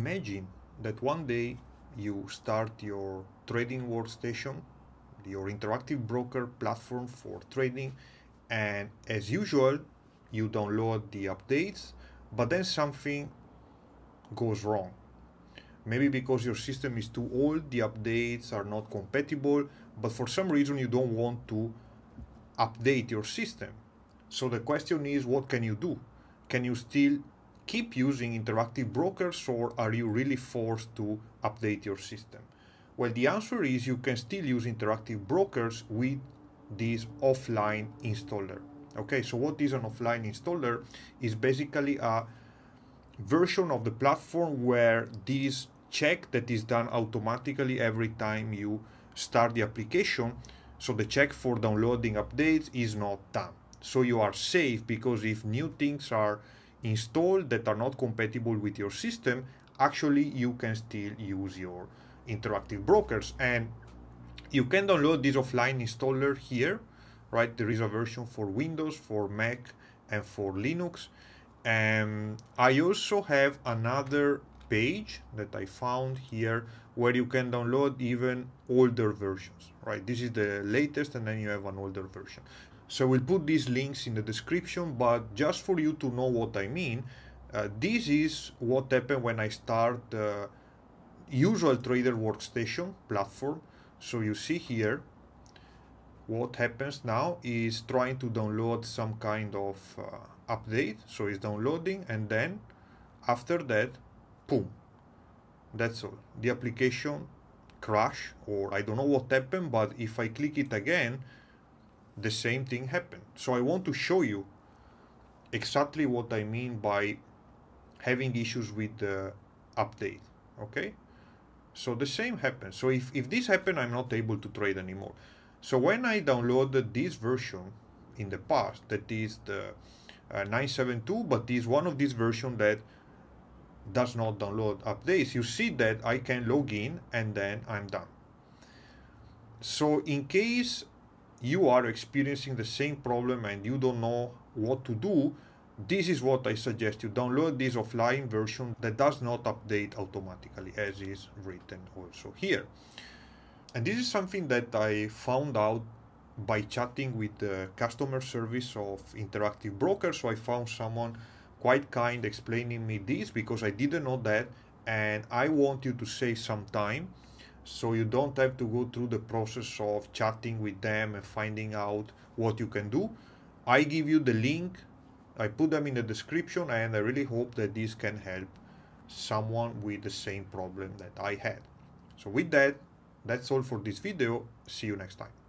Imagine that one day you start your trading workstation, your interactive broker platform for trading, and as usual, you download the updates, but then something goes wrong. Maybe because your system is too old, the updates are not compatible, but for some reason you don't want to update your system. So the question is what can you do? Can you still keep using interactive brokers or are you really forced to update your system? Well, the answer is you can still use interactive brokers with this offline installer. Okay, so what is an offline installer? Is basically a version of the platform where this check that is done automatically every time you start the application. So the check for downloading updates is not done. So you are safe because if new things are installed that are not compatible with your system, actually you can still use your interactive brokers. And you can download this offline installer here, right? There is a version for Windows, for Mac, and for Linux. And I also have another page that I found here where you can download even older versions, right? This is the latest and then you have an older version. So we'll put these links in the description, but just for you to know what I mean, uh, this is what happened when I start the usual trader workstation platform. So you see here, what happens now is trying to download some kind of uh, update. So it's downloading and then after that boom. That's all. The application crash or I don't know what happened, but if I click it again, the same thing happened. So I want to show you exactly what I mean by having issues with the update. Okay. So the same happens. So if, if this happened, I'm not able to trade anymore. So when I downloaded this version in the past, that is the uh, 972, but is one of these version that does not download updates, you see that I can log in and then I'm done. So in case you are experiencing the same problem and you don't know what to do, this is what I suggest you download this offline version that does not update automatically as is written also here. And this is something that I found out by chatting with the customer service of Interactive Broker. So I found someone quite kind explaining me this because I didn't know that and I want you to save some time so you don't have to go through the process of chatting with them and finding out what you can do. I give you the link, I put them in the description, and I really hope that this can help someone with the same problem that I had. So, with that, that's all for this video. See you next time.